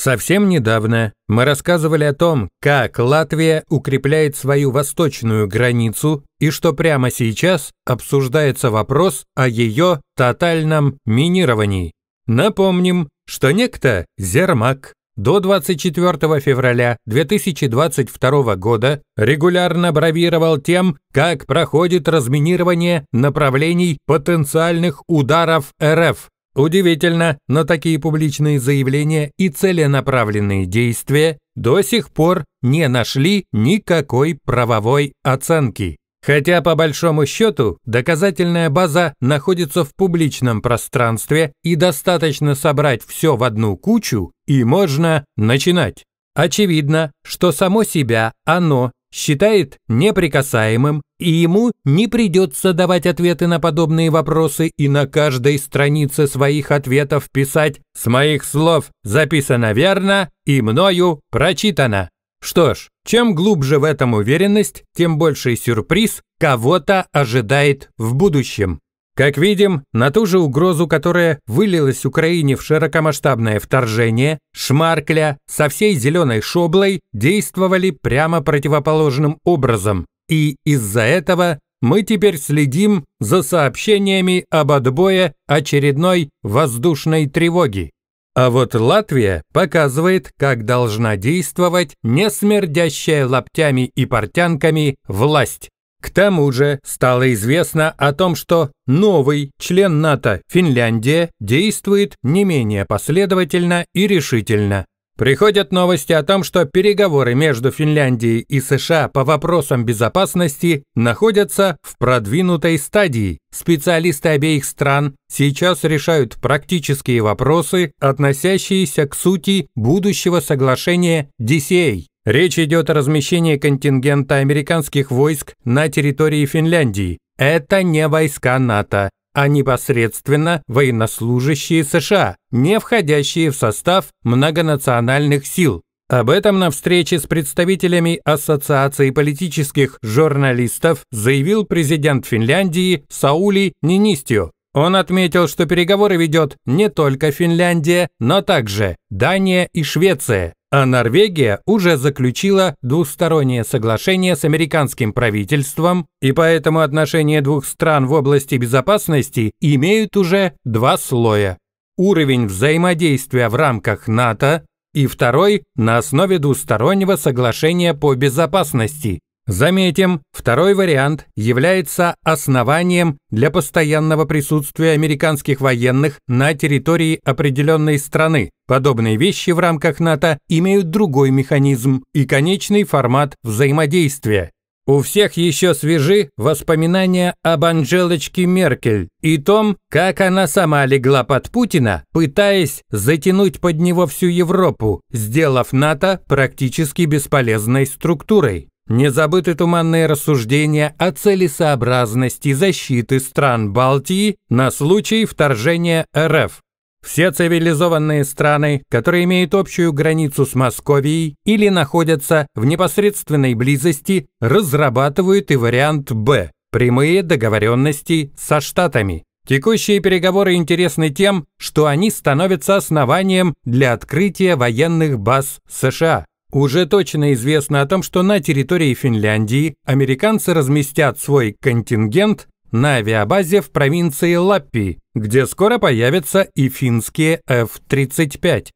Совсем недавно мы рассказывали о том, как Латвия укрепляет свою восточную границу и что прямо сейчас обсуждается вопрос о ее тотальном минировании. Напомним, что некто Зермак до 24 февраля 2022 года регулярно бравировал тем, как проходит разминирование направлений потенциальных ударов РФ Удивительно, но такие публичные заявления и целенаправленные действия до сих пор не нашли никакой правовой оценки. Хотя, по большому счету, доказательная база находится в публичном пространстве и достаточно собрать все в одну кучу, и можно начинать. Очевидно, что само себя оно считает неприкасаемым, и ему не придется давать ответы на подобные вопросы и на каждой странице своих ответов писать «С моих слов записано верно и мною прочитано». Что ж, чем глубже в этом уверенность, тем больший сюрприз кого-то ожидает в будущем. Как видим, на ту же угрозу, которая вылилась Украине в широкомасштабное вторжение, Шмаркля со всей зеленой шоблой действовали прямо противоположным образом. И из-за этого мы теперь следим за сообщениями об отбое очередной воздушной тревоги. А вот Латвия показывает, как должна действовать несмердящая лаптями и портянками власть. К тому же стало известно о том, что новый член НАТО Финляндия действует не менее последовательно и решительно. Приходят новости о том, что переговоры между Финляндией и США по вопросам безопасности находятся в продвинутой стадии. Специалисты обеих стран сейчас решают практические вопросы, относящиеся к сути будущего соглашения DCA. Речь идет о размещении контингента американских войск на территории Финляндии. Это не войска НАТО, а непосредственно военнослужащие США, не входящие в состав многонациональных сил. Об этом на встрече с представителями Ассоциации политических журналистов заявил президент Финляндии Саули Нинистио. Он отметил, что переговоры ведет не только Финляндия, но также Дания и Швеция. А Норвегия уже заключила двустороннее соглашение с американским правительством, и поэтому отношения двух стран в области безопасности имеют уже два слоя. Уровень взаимодействия в рамках НАТО и второй на основе двустороннего соглашения по безопасности, Заметим, второй вариант является основанием для постоянного присутствия американских военных на территории определенной страны. Подобные вещи в рамках НАТО имеют другой механизм и конечный формат взаимодействия. У всех еще свежи воспоминания об Анжелочке Меркель и том, как она сама легла под Путина, пытаясь затянуть под него всю Европу, сделав НАТО практически бесполезной структурой. Не забыты туманные рассуждения о целесообразности защиты стран Балтии на случай вторжения РФ. Все цивилизованные страны, которые имеют общую границу с Московией или находятся в непосредственной близости, разрабатывают и вариант «Б» – прямые договоренности со Штатами. Текущие переговоры интересны тем, что они становятся основанием для открытия военных баз США. Уже точно известно о том, что на территории Финляндии американцы разместят свой контингент на авиабазе в провинции Лаппи, где скоро появятся и финские F-35.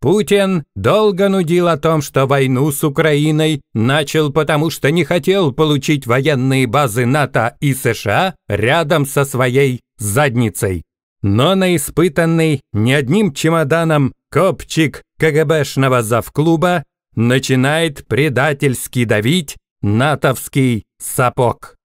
Путин долго нудил о том, что войну с Украиной начал потому, что не хотел получить военные базы НАТО и США рядом со своей задницей. Но на испытанный не одним чемоданом копчик КГБшного завклуба начинает предательски давить натовский сапог.